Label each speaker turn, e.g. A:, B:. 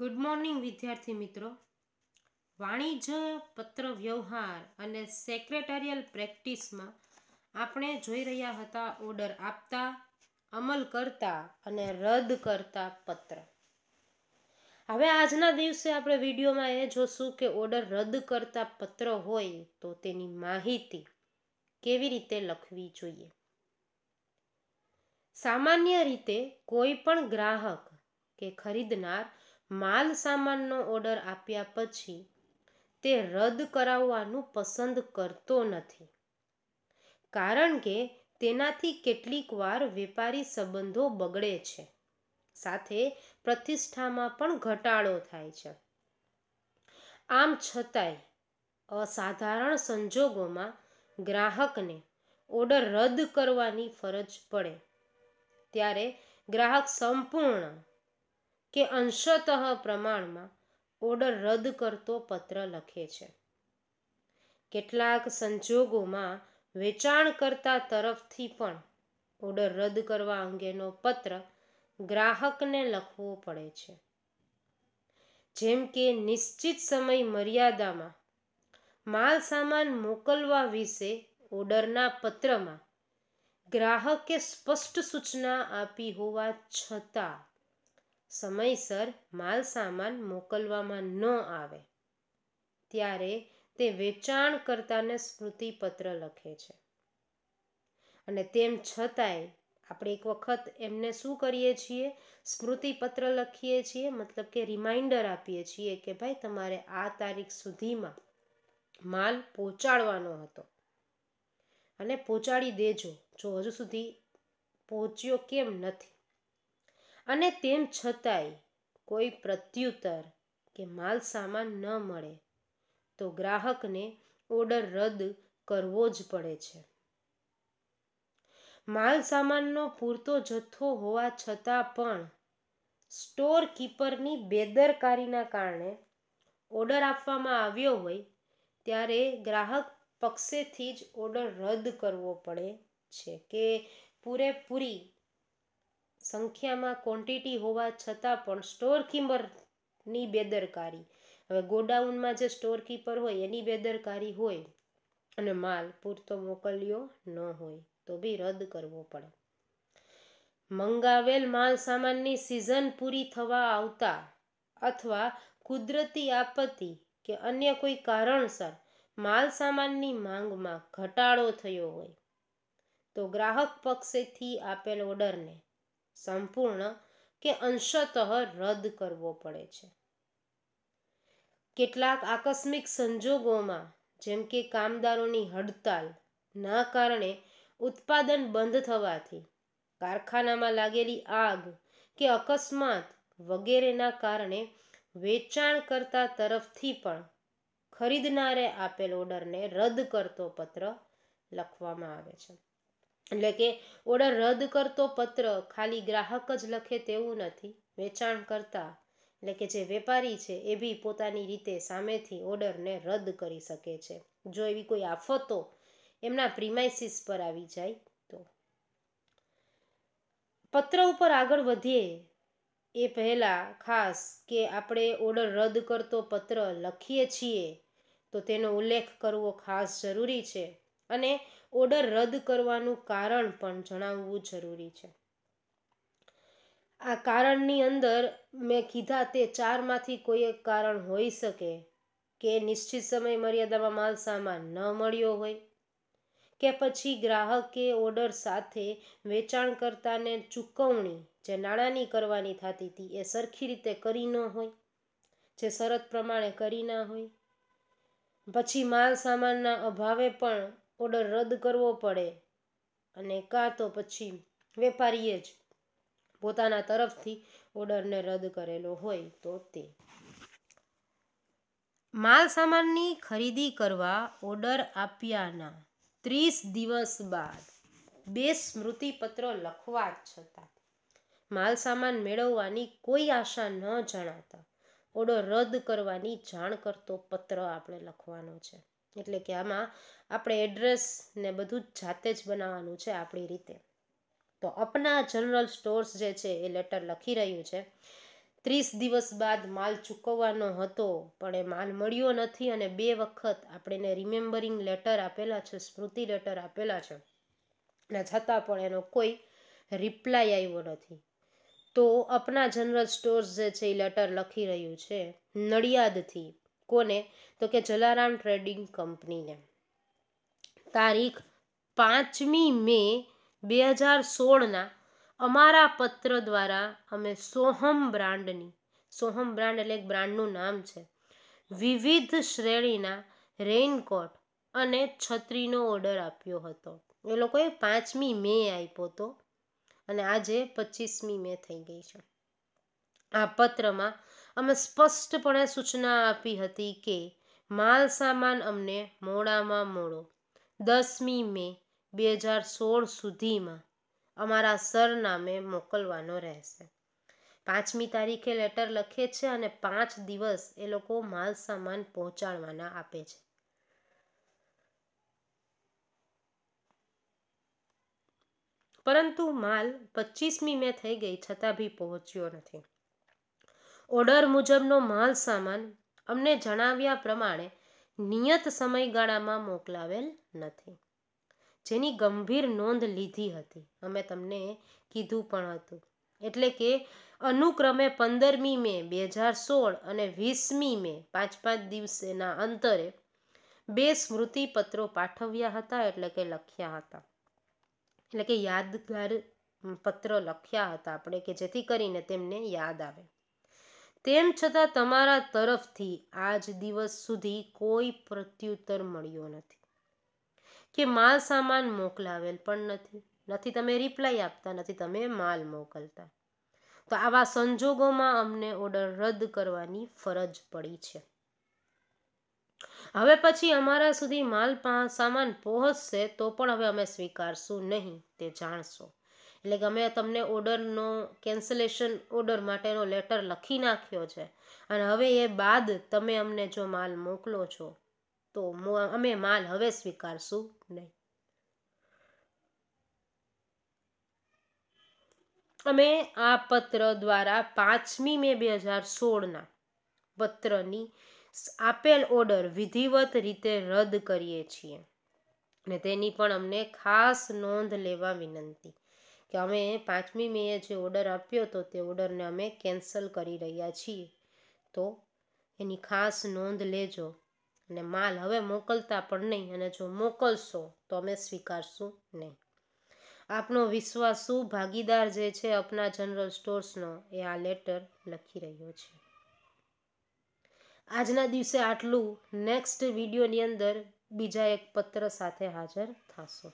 A: good morning વિદ્યાર્થી મિત્રો વાણિજ્ય પત્ર વ્યવહાર અને સેક્રેટરિયલ પ્રેક્ટિસમાં આપણે જોઈ રહ્યા હતા ઓર્ડર આપતા અમલ કરતા અને રદ કરતા પત્ર હવે આજના દિવસે આપણે વિડીયોમાં એ જોશું કે ઓર્ડર રદ કરતા પત્ર હોય તો તેની માહિતી કેવી રીતે લખવી જોઈએ સામાન્ય રીતે કોઈ પણ ગ્રાહક કે ખરીદનાર માલ સામાનનો ઓર્ડર આપ્યા પછી તે રદ કરાવવાનું પસંદ કરતો નથી કારણ કે તેનાથી કેટલીક વાર વેપારી સંબંધો બગડે છે સાથે પ્રતિષ્ઠામાં પણ ઘટાડો થાય છે આમ છતાંય અસાધારણ સંજોગોમાં ગ્રાહકને ઓર્ડર રદ કરવાની ફરજ પડે ત્યારે ગ્રાહક સંપૂર્ણ કે અંશતઃ પ્રમાણમાં ઓર્ડર રદ કરતો પત્ર લખે છે કેટલાક સંજોગોમાં વેચાણકર્તા તરફથી પણ ઓર્ડર રદ કરવા અંગેનો પત્ર ગ્રાહકને લખવો પડે છે જેમ કે નિશ્ચિત સમય મર્યાદામાં માલ સામાન મોકલવા વિશે ઓર્ડરના પત્રમાં ગ્રાહકે સ્પષ્ટ સૂચના આપી હોવા છતાં સમયસર માલ સામાન મોકલવામાં ન આવે ત્યારે તે વેચાણ વેચાણકર્તાને સ્મૃતિપત્ર લખે છે અને તેમ છતાંય આપણે એક વખત એમને શું કરીએ છીએ સ્મૃતિપત્ર લખીએ છીએ મતલબ કે રિમાઇન્ડર આપીએ છીએ કે ભાઈ તમારે આ તારીખ સુધીમાં માલ પહોંચાડવાનો હતો અને પહોંચાડી દેજો જો હજુ સુધી પહોંચ્યો કેમ નથી અને તેમ છતાંય કોઈ પ્રત્યુત્તર કે માલ સામાન ન મળે તો ગ્રાહકને ઓર્ડર રદ કરવો જ પડે છે માલ સામાનનો પૂરતો જથ્થો હોવા છતાં પણ સ્ટોર કીપરની બેદરકારીના કારણે ઓર્ડર આપવામાં આવ્યો હોય ત્યારે ગ્રાહક પક્ષેથી જ ઓર્ડર રદ કરવો પડે છે કે પૂરેપૂરી સંખ્યામાં ક્વોન્ટિટી હોવા છતાં પણ સ્ટોર કીમરની બેદરકારી હવે ગોડાઉનમાં જે સ્ટોર કીપર હોય એની બેદરકારી હોય અને માલ પૂરતો મોકલ્યો ન હોય તો બી રદ કરવો પડે મંગાવેલ માલ સામાનની સિઝન પૂરી થવા આવતા અથવા કુદરતી આપત્તિ કે અન્ય કોઈ કારણસર માલ સામાનની માંગમાં ઘટાડો થયો હોય તો ગ્રાહક પક્ષેથી આપેલ ઓર્ડરને સંપૂર્ણ કે અંશતઃ રદ કરવો પડે છે કેટલાક આકસ્મિક સંજોગોમાં જેમ કે કામદારોની હડતાલના કારણે ઉત્પાદન બંધ થવાથી કારખાનામાં લાગેલી આગ કે અકસ્માત વગેરેના કારણે વેચાણકર્તા તરફથી પણ ખરીદનારે આપેલ ઓર્ડરને રદ કરતો પત્ર લખવામાં આવે છે એટલે કે ઓર્ડર રદ કરતો પત્ર ખાલી ગ્રાહક જ લખે તેવું નથી વેચાણ કરતા એટલે કે જે વેપારી છે એ બી પોતાની રીતે સામેથી ઓર્ડરને રદ કરી શકે છે જો એવી કોઈ આફતો એમના પ્રિમાઇસિસ પર આવી જાય તો પત્ર ઉપર આગળ વધીએ એ પહેલાં ખાસ કે આપણે ઓર્ડર રદ કરતો પત્ર લખીએ છીએ તો તેનો ઉલ્લેખ કરવો ખાસ જરૂરી છે અને ઓર્ડર રદ કરવાનું કારણ પણ જણાવવું જરૂરી છે આ કારણની અંદર મેં કીધા તે ચારમાંથી કોઈ એક કારણ હોઈ શકે કે નિશ્ચિત સમય મર્યાદામાં માલ સામાન ન મળ્યો હોય કે પછી ગ્રાહકે ઓર્ડર સાથે વેચાણકર્તાને ચૂકવણી જે નાણાંની કરવાની થતી હતી એ સરખી રીતે કરી ન હોય જે શરત પ્રમાણે કરી ના હોય પછી માલ સામાનના અભાવે પણ ઓર્ડર રદ કરવો પડે અને કાં તો પછી વેપારીએ જ પોતાના તરફથી ઓર્ડરને રદ કરેલો હોય તો તે માલ સામાનની ખરીદી કરવા ઓર્ડર આપ્યાના ત્રીસ દિવસ બાદ બે સ્મૃતિપત્રો લખવા છતાં માલ સામાન મેળવવાની કોઈ આશા ન જણાતા ઓર્ડર રદ કરવાની જાણ કરતો પત્ર આપણે લખવાનો છે એટલે કે આમાં આપણે એડ્રેસ ને બધું જ જાતે જ બનાવવાનું છે આપણી રીતે તો અપના જનરલ સ્ટોર્સ જે છે એ લેટર લખી રહ્યું છે ત્રીસ દિવસ બાદ માલ ચૂકવવાનો હતો પણ એ માલ મળ્યો નથી અને બે વખત આપણે રિમેમ્બરિંગ લેટર આપેલા છે સ્મૃતિ લેટર આપેલા છે અને છતાં પણ એનો કોઈ રિપ્લાય આવ્યો નથી તો અપના જનરલ સ્ટોર્સ જે છે એ લેટર લખી રહ્યું છે નડિયાદથી કોને તો કે જલારામ ટ્રેડિંગ કંપનીને તારીખ પાંચમી મે બે હજાર સોળના અમારા પત્ર દ્વારા અમે સોહમ બ્રાન્ડની સોહમ બ્રાન્ડ એટલે એક બ્રાન્ડનું નામ છે વિવિધ શ્રેણીના રેઇનકોટ અને છત્રીનો ઓર્ડર આપ્યો હતો એ લોકોએ પાંચમી મે આપ્યો હતો અને આજે પચીસમી મે થઈ ગઈ છે આ પત્રમાં અમે સ્પષ્ટપણે સૂચના આપી હતી કે માલ સામાન અમને મોડામાં મોડો દસમી મે બે હજાર સોળ સુધીમાં અમારા સરનામે મોકલવાનો રહેશે પાંચમી તારીખે લેટર લખે છે અને પાંચ દિવસ એ લોકો માલ સામાન પહોંચાડવાના આપે છે પરંતુ માલ પચીસમી મે થઈ ગઈ છતાં બી પહોંચ્યો નથી ઓર્ડર મુજબનો માલ સામાન અમને જણાવ્યા પ્રમાણે નિયત સમયગાળામાં મોકલાવેલ નથી જેની ગંભીર નોંધ લીધી હતી અમે તમને કીધું પણ હતું એટલે કે અનુક્રમે પંદરમી મે બે હજાર સોળ અને વીસમી મે પાંચ પાંચ દિવસેના અંતરે બે સ્મૃતિપત્રો પાઠવ્યા હતા એટલે કે લખ્યા હતા એટલે કે યાદગાર પત્ર લખ્યા હતા આપણે કે જેથી કરીને તેમને યાદ આવે તેમ છતાં તમારા તરફથી આજ દિવસ સુધી કોઈ પ્રત્યુત્તર મળ્યો નથી કે માલ સામાન મોકલાવેલ પણ નથી નથી તમે રિપ્લાય આપતા નથી તમે માલ મોકલતા તો આવા સંજોગોમાં અમને ઓર્ડર રદ કરવાની ફરજ પડી છે હવે પછી અમારા સુધી માલ સામાન પહોંચશે તો પણ હવે અમે સ્વીકારશું નહીં તે જાણશો એટલે કે અમે તમને ઓર્ડરનો કેન્સલેશન ઓર્ડર માટેનો લેટર લખી નાખ્યો છે અને હવે એ બાદ તમે અમને જો માલ મોકલો છો તો અમે માલ હવે સ્વીકારશું નહીં અમે આ પત્ર દ્વારા પાંચમી મે બે હજાર સોળના પત્રની આપેલ ઓર્ડર વિધિવત રીતે રદ કરીએ છીએ ને તેની પણ અમને ખાસ નોંધ લેવા વિનંતી કે અમે પાંચમી મેએ જે ઓર્ડર આપ્યો હતો તે ઓર્ડરને અમે કેન્સલ કરી રહ્યા છીએ તો એની ખાસ નોંધ લેજો અને માલ હવે મોકલતા પણ નહીં અને જો મોકલશો તો અમે સ્વીકારશું નહીં આપનો વિશ્વાસુ ભાગીદાર જે છે અપના જનરલ સ્ટોર્સનો એ આ લેટર લખી રહ્યો છે આજના દિવસે આટલું નેક્સ્ટ વિડીયોની અંદર બીજા એક પત્ર સાથે હાજર થશો